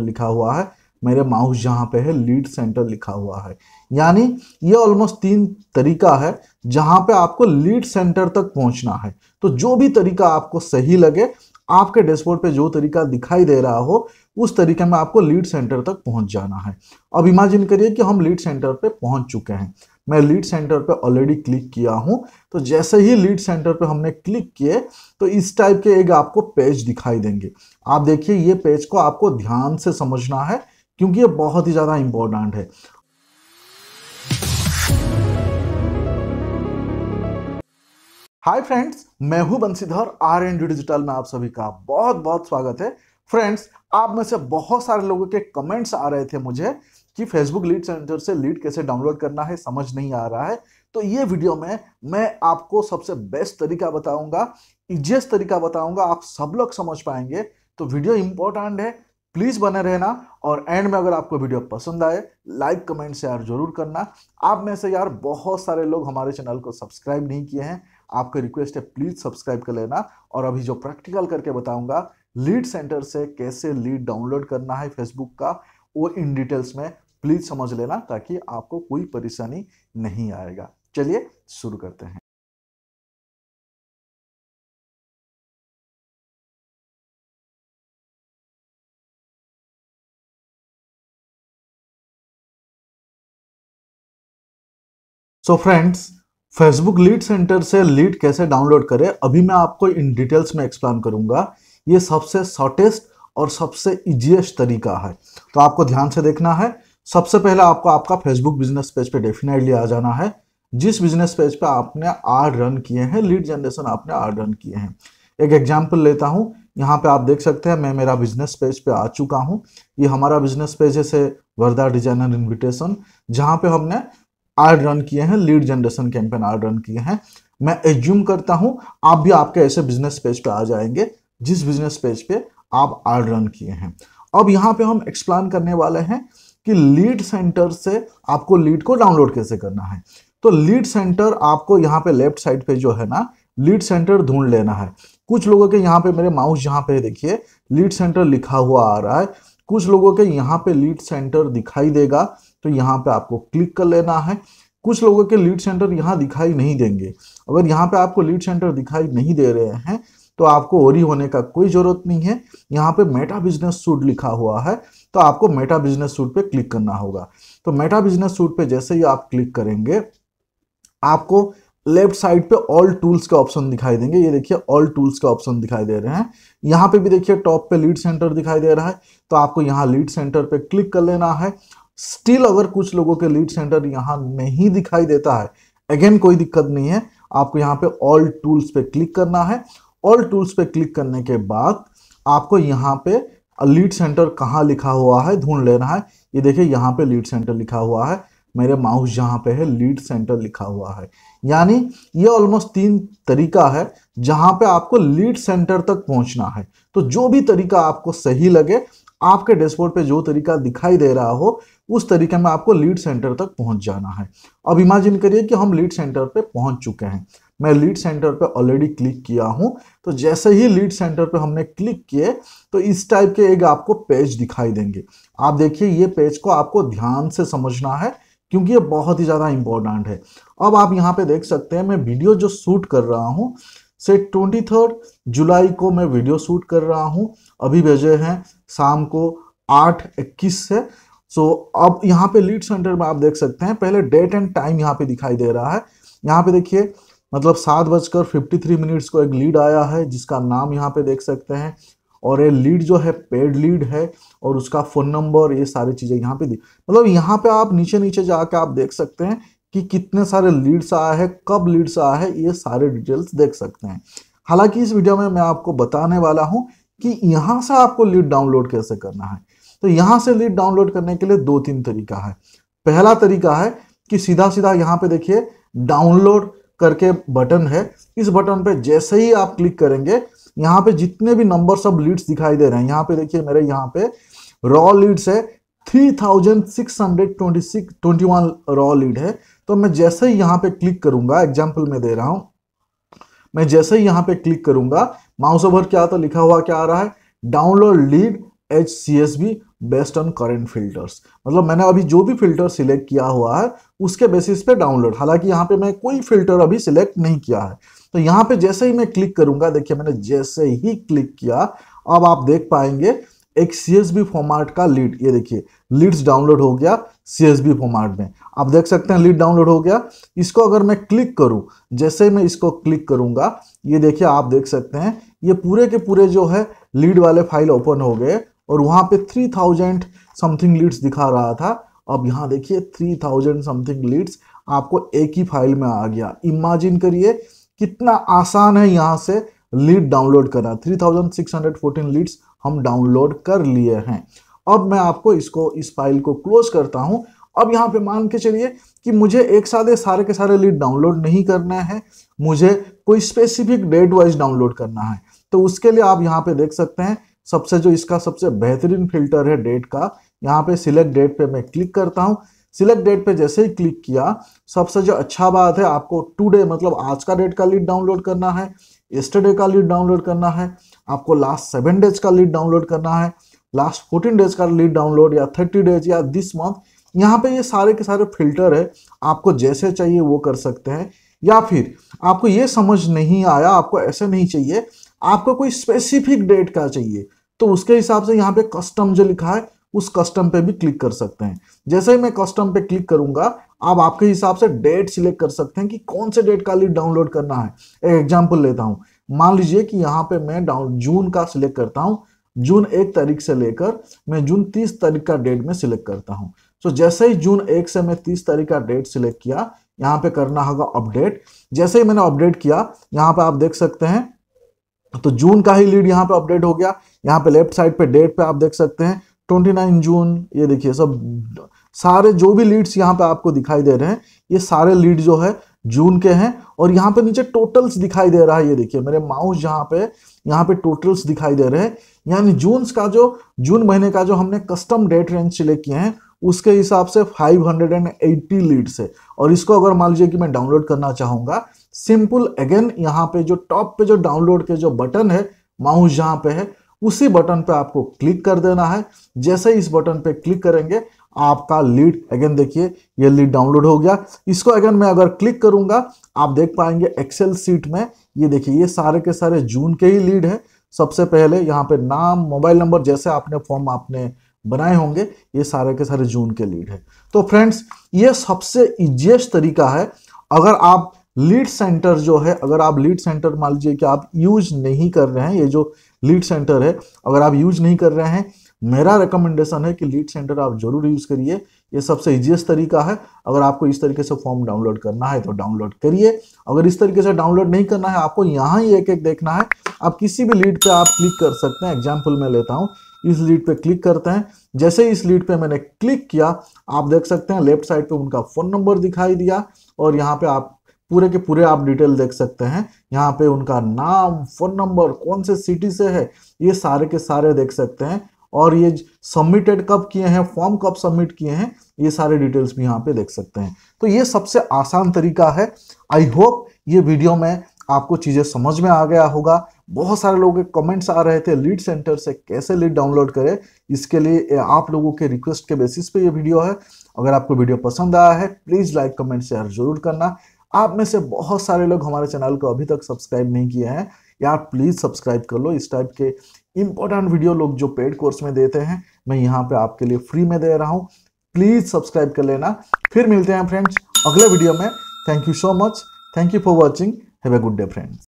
centre लिखा हुआ है मेरे माउस जहाँ पे है लीड सेंटर लिखा हुआ है यानी ये ऑलमोस्ट तीन तरीका है जहाँ पे आपको लीड सेंटर तक पहुँचना है तो जो भी तरीका आपको सही लगे आपके डैशबोर्ड पे जो तरीका दिखाई दे रहा हो उस तरीके में आपको लीड सेंटर तक पहुंच जाना है अब इमेजिन करिए कि हम लीड सेंटर पे पहुंच चुके हैं मैं लीड सेंटर पे ऑलरेडी क्लिक किया हूं तो जैसे ही लीड सेंटर पे हमने क्लिक किए तो इस टाइप के एक आपको पेज दिखाई देंगे आप देखिए ये पेज को आपको ध्यान से समझना है क्योंकि ये बहुत ही ज़्यादा इंपॉर्टेंट है हाय फ्रेंड्स मैं हूं Bansidhar R N D digital में आप सभी का बहुत बहुत स्वागत है फ्रेंड्स आप में से बहुत सारे लोगों के कमेंट्स आ रहे थे मुझे कि फेसबुक लीड सेंटर से लीड कैसे डाउनलोड करना है समझ नहीं आ रहा है तो ये वीडियो में मैं आपको सबसे बेस्ट तरीका बताऊंगा इजिएस्ट तरीका बताऊंगा आप सब लोग समझ पाएंगे तो वीडियो इंपॉर्टेंट है प्लीज़ बने रहना और एंड में अगर आपको वीडियो पसंद आए लाइक कमेंट शेयर जरूर करना आप में से यार बहुत सारे लोग हमारे चैनल को सब्सक्राइब नहीं किए हैं आपका रिक्वेस्ट है प्लीज़ सब्सक्राइब कर लेना और अभी जो प्रैक्टिकल करके बताऊंगा लीड सेंटर से कैसे लीड डाउनलोड करना है फेसबुक का वो इन डिटेल्स में प्लीज़ समझ लेना ताकि आपको कोई परेशानी नहीं आएगा चलिए शुरू करते हैं So friends Facebook lead center से लीड कैसे डाउनलोड करें अभी मैं आपको इन डिटेल्स में एक्सप्लेन करूंगा ये सबसे शॉर्टेस्ट और सबसे इजीएस्ट तरीका है तो आपको ध्यान से देखना है सबसे पहले आपको आपका फेसबुक बिजनेस पेज पे डेफिनेटली आ जाना है जिस बिजनेस पेज पे आपने आर रन किए हैं लीड जनरेशन आपने आर रन किए हैं एक एग्जाम्पल लेता हूँ यहाँ पे आप देख सकते हैं मैं मेरा बिजनेस पेज पे आ चुका हूँ ये हमारा बिजनेस पेज है से डिजाइनर इन्विटेशन जहाँ पे हमने आर्ड रन किए हैं लीड जनरेशन कैंपेन आर्ड रन किए हैं मैं एज्यूम करता हूं आप भी आपके ऐसे बिजनेस पेज पे आ जाएंगे जिस बिजनेस पेज पे आप आर्ड रन किए हैं अब यहां पे हम एक्सप्लान करने वाले हैं कि लीड सेंटर से आपको लीड को डाउनलोड कैसे करना है तो लीड सेंटर आपको यहाँ पे लेफ्ट साइड पे जो है ना लीड सेंटर ढूंढ लेना है कुछ लोगों के यहाँ पे मेरे माउस यहाँ पे देखिए लीड सेंटर लिखा हुआ आ रहा है कुछ लोगों के यहाँ पे लीड सेंटर दिखाई देगा तो यहाँ पे आपको क्लिक कर लेना है कुछ लोगों के लीड सेंटर यहाँ दिखाई नहीं देंगे अगर यहाँ पे आपको लीड सेंटर दिखाई नहीं दे रहे हैं तो आपको ओरी होने का कोई ज़रूरत नहीं है यहाँ पे मेटा बिजनेस सूट लिखा हुआ है तो आपको मेटा बिजनेस सूट पे क्लिक करना होगा तो मेटा बिजनेस सूट पे जैसे ही आप क्लिक करेंगे आपको लेफ्ट साइड पे ऑल टूल्स का ऑप्शन दिखाई देंगे ये देखिए ऑल टूल्स का ऑप्शन दिखाई दे रहे हैं यहाँ पे भी देखिए टॉप पे लीड सेंटर दिखाई दे रहा है तो आपको यहाँ लीड सेंटर पे क्लिक कर लेना है स्टिल अगर कुछ लोगों के लीड सेंटर यहाँ नहीं दिखाई देता है अगेन कोई दिक्कत नहीं है आपको यहाँ पे ऑल टूल्स पे क्लिक करना है ऑल टूल्स पे क्लिक करने के बाद आपको यहाँ पे लीड सेंटर कहाँ लिखा हुआ है ढूंढ लेना है ये देखिए यहाँ पे लीड सेंटर लिखा हुआ है मेरे माउस जहां पे है लीड सेंटर लिखा हुआ है यानी ये ऑलमोस्ट तीन तरीका है जहाँ पे आपको लीड सेंटर तक पहुँचना है तो जो भी तरीका आपको सही लगे आपके डैशबोर्ड पे जो तरीका दिखाई दे रहा हो उस तरीके में आपको लीड सेंटर तक पहुंच जाना है अब इमेजिन करिए कि हम लीड सेंटर पे पहुंच चुके हैं मैं लीड सेंटर पे ऑलरेडी क्लिक किया हूं तो जैसे ही लीड सेंटर पे हमने क्लिक किए तो इस टाइप के एक आपको पेज दिखाई देंगे आप देखिए ये पेज को आपको ध्यान से समझना है क्योंकि ये बहुत ही ज़्यादा इंपॉर्टेंट है अब आप यहाँ पे देख सकते हैं मैं वीडियो जो शूट कर रहा हूँ से ट्वेंटी थर्ड जुलाई को मैं वीडियो शूट कर रहा हूँ अभी बजे हैं शाम को आठ इक्कीस से सो so, अब यहाँ पे लीड सेंटर में आप देख सकते हैं पहले डेट एंड टाइम यहाँ पे दिखाई दे रहा है यहाँ पे देखिए मतलब सात बजकर फिफ्टी थ्री मिनट्स को एक लीड आया है जिसका नाम यहाँ पे देख सकते हैं और ये लीड जो है पेड लीड है और उसका फ़ोन नंबर ये सारी चीज़ें यहाँ पे दी मतलब यहाँ पे आप नीचे नीचे जाके आप देख सकते हैं कि कितने सारे लीड्स आया है कब लीड्स आया है ये सारे डिटेल्स देख सकते हैं हालांकि इस वीडियो में मैं आपको बताने वाला हूं कि यहाँ से आपको लीड डाउनलोड कैसे करना है तो यहाँ से लीड डाउनलोड करने के लिए दो तीन तरीका है पहला तरीका है कि सीधा सीधा यहाँ पे देखिए डाउनलोड करके बटन है इस बटन पे जैसे ही आप क्लिक करेंगे यहाँ पे जितने भी नंबर सब लीड्स दिखाई दे रहे हैं यहाँ पे देखिए मेरे यहाँ पे रॉ लीड्स है three thousand six six hundred twenty twenty one raw lead है तो मैं जैसे ही यहां पे क्लिक करूंगा एग्जाम्पल में दे रहा हूं मैं जैसे ही यहां पे क्लिक करूंगा माउस ओवर क्या तो लिखा हुआ क्या आ रहा है download lead H C S B based on current filters मतलब मैंने अभी जो भी फिल्टर सिलेक्ट किया हुआ है उसके बेसिस पे डाउनलोड हालांकि यहाँ पे मैं कोई फिल्टर अभी सिलेक्ट नहीं किया है तो यहाँ पे जैसे ही मैं क्लिक करूंगा देखिए मैंने जैसे ही क्लिक किया अब आप देख पाएंगे एक सी फॉर्मेट का लीड ये देखिए लीड्स डाउनलोड हो गया सी फॉर्मेट में आप देख सकते हैं लीड डाउनलोड हो गया इसको अगर मैं क्लिक करूं जैसे मैं इसको क्लिक करूंगा ये देखिए आप देख सकते हैं ये पूरे के पूरे जो है लीड वाले फाइल ओपन हो गए और वहाँ पे थ्री थाउजेंड समथिंग लीड्स दिखा रहा था अब यहाँ देखिए थ्री थाउजेंड समथिंग लीड्स आपको एक ही फाइल में आ गया इमेजिन करिए कितना आसान है यहाँ से लीड डाउनलोड करना three thousand six hundred fourteen leads हम डाउनलोड कर लिए हैं अब मैं आपको इसको इस फाइल को क्लोज करता हूँ अब यहाँ पे मान के चलिए कि मुझे एक साथ ये सारे के सारे लीड डाउनलोड नहीं करना है मुझे कोई स्पेसिफिक डेट वाइज डाउनलोड करना है तो उसके लिए आप यहाँ पे देख सकते हैं सबसे जो इसका सबसे बेहतरीन फिल्टर है डेट का यहाँ पे सिलेक्ट डेट पे मैं क्लिक करता हूँ सिलेक्ट डेट पे जैसे ही क्लिक किया सबसे जो अच्छा बात है आपको टूडे मतलब आज का डेट का लीड डाउनलोड करना है एस्टरडे का लीड डाउनलोड करना है आपको लास्ट सेवन डेज का लीड डाउनलोड करना है लास्ट फोर्टीन डेज का लीड डाउनलोड या थर्टी डेज या दिस मंथ यहाँ पे ये सारे के सारे फिल्टर है आपको जैसे चाहिए वो कर सकते हैं या फिर आपको ये समझ नहीं आया आपको ऐसे नहीं चाहिए आपको कोई स्पेसिफिक डेट का चाहिए तो उसके हिसाब से यहाँ पे कस्टम जो लिखा है उस कस्टम पे भी क्लिक कर सकते हैं जैसे ही मैं कस्टम पे क्लिक करूंगा आप आपके हिसाब से डेट सिलेक्ट कर सकते हैं कि कौन से डेट का लीड डाउनलोड करना है एक एग्जाम्पल लेता हूँ मान लीजिए कि यहाँ पे मैं डाउन जून का सिलेक्ट करता हूँ जून एक तारीख से लेकर मैं जून तीस तारीख का डेट में सिलेक्ट करता हूँ सो जैसे ही जून एक से मैं तीस तारीख का डेट सिलेक्ट किया यहाँ पे करना होगा अपडेट जैसे ही मैंने अपडेट किया यहाँ पे आप देख सकते हैं तो जून का ही लीड यहाँ पे अपडेट हो गया यहाँ पे लेफ्ट साइड पे डेट पे आप देख सकते हैं ट्वेंटी नाइन जून ये देखिए सब सारे जो भी लीड्स यहाँ पे आपको दिखाई दे रहे हैं ये सारे लीड जो है जून के हैं और यहाँ पे नीचे टोटल्स दिखाई दे रहा है ये देखिए मेरे माउस जहाँ पे यहाँ पे टोटल्स दिखाई दे रहे हैं यानी जून का जो जून महीने का जो हमने कस्टम डेट रेंज सिलेक्ट किए हैं उसके हिसाब से 580 लीड्स है और इसको अगर मान लीजिए कि मैं डाउनलोड करना चाहूँगा सिंपल अगेन यहाँ पे जो टॉप पे जो डाउनलोड के जो बटन है माउस जहाँ पे है उसी बटन पे आपको क्लिक कर देना है जैसे इस बटन पे क्लिक करेंगे आपका लीड अगेन देखिए ये लीड डाउनलोड हो गया इसको अगेन मैं अगर क्लिक करूंगा आप देख पाएंगे एक्सेल सीट में ये देखिए ये सारे के सारे जून के ही लीड है सबसे पहले यहाँ पे नाम मोबाइल नंबर जैसे आपने फॉर्म आपने बनाए होंगे ये सारे के सारे जून के लीड है तो फ्रेंड्स ये सबसे इजिएस्ट तरीका है अगर आप लीड सेंटर जो है अगर आप लीड सेंटर मान लीजिए कि आप यूज नहीं कर रहे हैं ये जो लीड सेंटर है अगर आप यूज नहीं कर रहे हैं मेरा रिकमेंडेशन है कि लीड सेंटर आप जरूर यूज़ करिए ये सबसे ईजिएस्ट तरीका है अगर आपको इस तरीके से फॉर्म डाउनलोड करना है तो डाउनलोड करिए अगर इस तरीके से डाउनलोड नहीं करना है आपको यहाँ ही एक एक देखना है आप किसी भी लीड पे आप क्लिक कर सकते हैं एग्जाम्पल मैं लेता हूँ इस लीड पे क्लिक करते हैं जैसे ही इस लीड पे मैंने क्लिक किया आप देख सकते हैं लेफ्ट साइड पे उनका फ़ोन नंबर दिखाई दिया और यहाँ पे आप पूरे के पूरे आप डिटेल देख सकते हैं यहाँ पे उनका नाम फ़ोन नंबर कौन से सिटी से है ये सारे के सारे देख सकते हैं और ये सबमिटेड कब किए हैं फॉर्म कब सबमिट किए हैं ये सारे डिटेल्स भी यहाँ पे देख सकते हैं तो ये सबसे आसान तरीका है आई होप ये वीडियो में आपको चीज़ें समझ में आ गया होगा बहुत सारे लोगों के कमेंट्स आ रहे थे लीड सेंटर से कैसे लीड डाउनलोड करें इसके लिए आप लोगों के रिक्वेस्ट के बेसिस पे ये वीडियो है अगर आपको वीडियो पसंद आया है प्लीज़ लाइक कमेंट शेयर जरूर करना आप में से बहुत सारे लोग हमारे चैनल को अभी तक सब्सक्राइब नहीं किए हैं यार प्लीज़ सब्सक्राइब कर लो इस टाइप के इंपॉर्टेंट वीडियो लोग जो पेड कोर्स में देते हैं मैं यहाँ पे आपके लिए फ्री में दे रहा हूँ प्लीज़ सब्सक्राइब कर लेना फिर मिलते हैं फ्रेंड्स अगले वीडियो में thank you so much thank you for watching have a good day friends